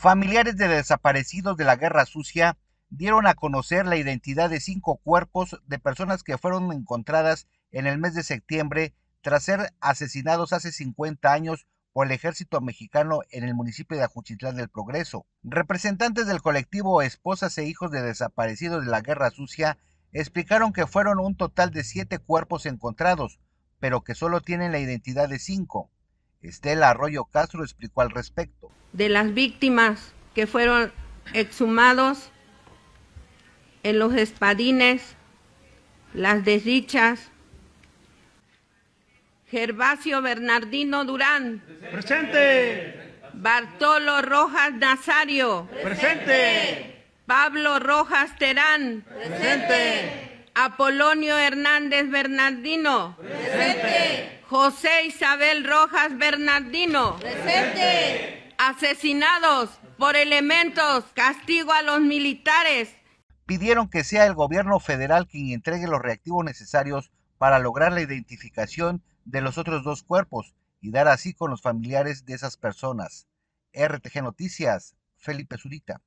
Familiares de desaparecidos de la Guerra Sucia dieron a conocer la identidad de cinco cuerpos de personas que fueron encontradas en el mes de septiembre tras ser asesinados hace 50 años por el ejército mexicano en el municipio de Ajuchitlán del Progreso. Representantes del colectivo Esposas e Hijos de Desaparecidos de la Guerra Sucia explicaron que fueron un total de siete cuerpos encontrados, pero que solo tienen la identidad de cinco. Estela Arroyo Castro explicó al respecto de las víctimas que fueron exhumados en los espadines, las desdichas. Gervasio Bernardino Durán. Presente. Bartolo Rojas Nazario. Presente. Pablo Rojas Terán. Presente. Apolonio Hernández Bernardino. Presente. José Isabel Rojas Bernardino. Presente asesinados por elementos, castigo a los militares. Pidieron que sea el gobierno federal quien entregue los reactivos necesarios para lograr la identificación de los otros dos cuerpos y dar así con los familiares de esas personas. RTG Noticias, Felipe Zurita.